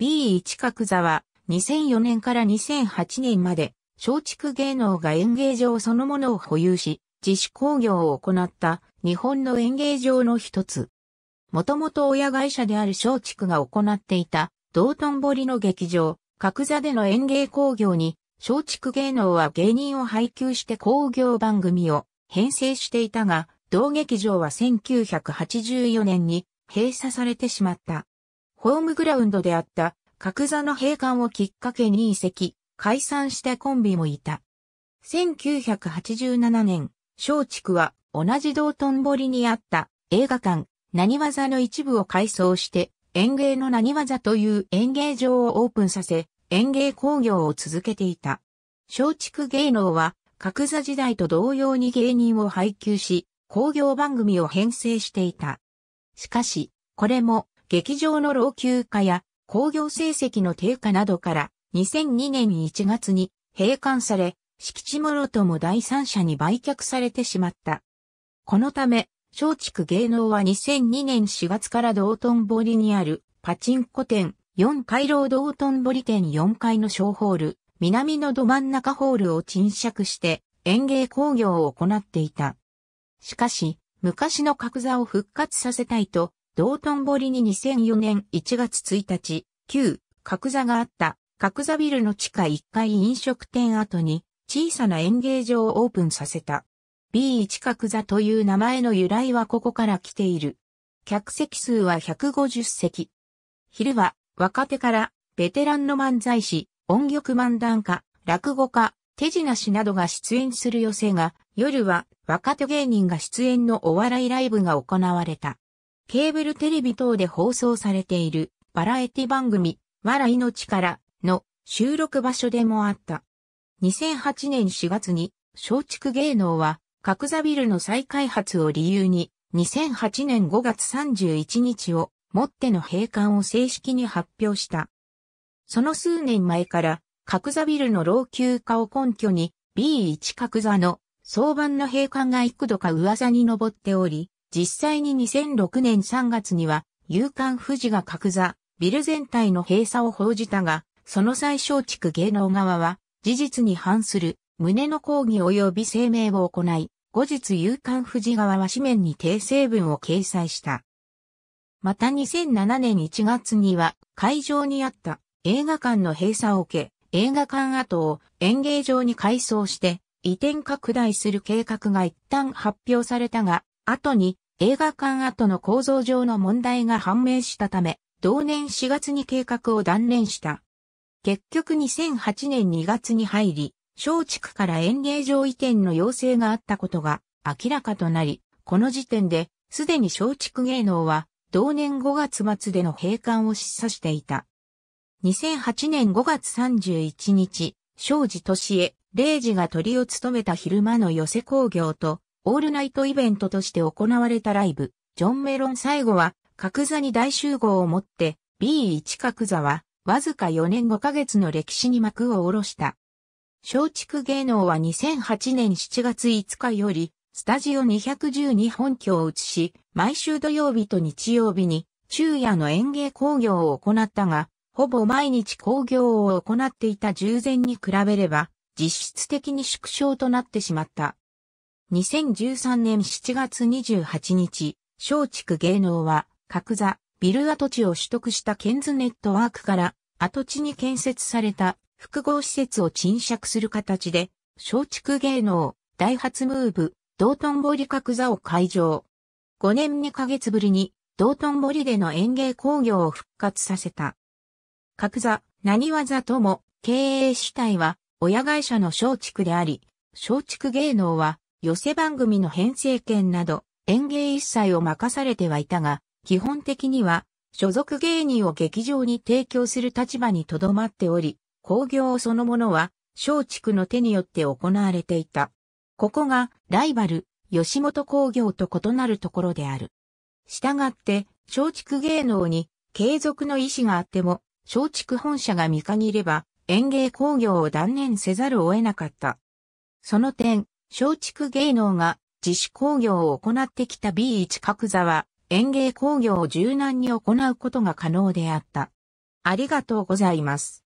B1 角座は2004年から2008年まで松竹芸能が演芸場そのものを保有し自主工業を行った日本の演芸場の一つ。もともと親会社である松竹が行っていた道頓堀の劇場、角座での演芸工業に松竹芸能は芸人を配給して工業番組を編成していたが、同劇場は1984年に閉鎖されてしまった。ホームグラウンドであった角座の閉館をきっかけに移籍、解散したコンビもいた。1987年、松竹は同じ道頓堀にあった映画館、何技の一部を改装して園芸の何技という園芸場をオープンさせ、園芸工業を続けていた。松竹芸能は角座時代と同様に芸人を配給し、工業番組を編成していた。しかし、これも劇場の老朽化や工業成績の低下などから2002年1月に閉館され、敷地もろとも第三者に売却されてしまった。このため、松竹芸能は2002年4月から道頓堀にあるパチンコ店4回廊道頓堀店4階の小ホール、南のど真ん中ホールを沈借して園芸工業を行っていた。しかし、昔の角座を復活させたいと、道頓堀に2004年1月1日、旧、角座があった、角座ビルの地下1階飲食店跡に、小さな演芸場をオープンさせた。B1 角座という名前の由来はここから来ている。客席数は150席。昼は、若手から、ベテランの漫才師、音曲漫談家、落語家、手品師などが出演する寄せが、夜は若手芸人が出演のお笑いライブが行われた。ケーブルテレビ等で放送されているバラエティ番組、笑いの力の収録場所でもあった。2008年4月に松竹芸能は角座ビルの再開発を理由に2008年5月31日をもっての閉館を正式に発表した。その数年前から角座ビルの老朽化を根拠に B1 角座の相番の閉館が幾度か噂に上っており、実際に2006年3月には、勇敢富士が格座、ビル全体の閉鎖を報じたが、その最小地区芸能側は、事実に反する、胸の抗議及び声明を行い、後日勇敢富士側は紙面に訂正文を掲載した。また2007年1月には、会場にあった映画館の閉鎖を受け、映画館跡を演芸場に改装して、移転拡大する計画が一旦発表されたが、後に映画館跡の構造上の問題が判明したため、同年4月に計画を断念した。結局2008年2月に入り、松竹から演芸場移転の要請があったことが明らかとなり、この時点で、すでに松竹芸能は、同年5月末での閉館を示唆していた。2008年5月31日、庄司敏江、礼二が鳥を務めた昼間の寄せ工業と、オールナイトイベントとして行われたライブ、ジョン・メロン最後は、角座に大集合をもって、B1 角座は、わずか4年5ヶ月の歴史に幕を下ろした。松竹芸能は2008年7月5日より、スタジオ212本拠を移し、毎週土曜日と日曜日に、昼夜の演芸工業を行ったが、ほぼ毎日工業を行っていた従前に比べれば、実質的に縮小となってしまった。2013年7月28日、松竹芸能は、角座、ビル跡地を取得したケンズネットワークから、跡地に建設された複合施設を賃借する形で、松竹芸能、ダイハツムーブ、道頓堀角座を開場。5年2ヶ月ぶりに、道頓堀での園芸工業を復活させた。角座、何わとも、経営主体は、親会社の松竹であり、松竹芸能は、寄せ番組の編成権など、演芸一切を任されてはいたが、基本的には、所属芸人を劇場に提供する立場にとどまっており、工業そのものは、松竹の手によって行われていた。ここが、ライバル、吉本工業と異なるところである。したがって、松竹芸能に継続の意思があっても、松竹本社が見限れば、園芸工業を断念せざるを得なかった。その点、松竹芸能が自主工業を行ってきた B1 角座は園芸工業を柔軟に行うことが可能であった。ありがとうございます。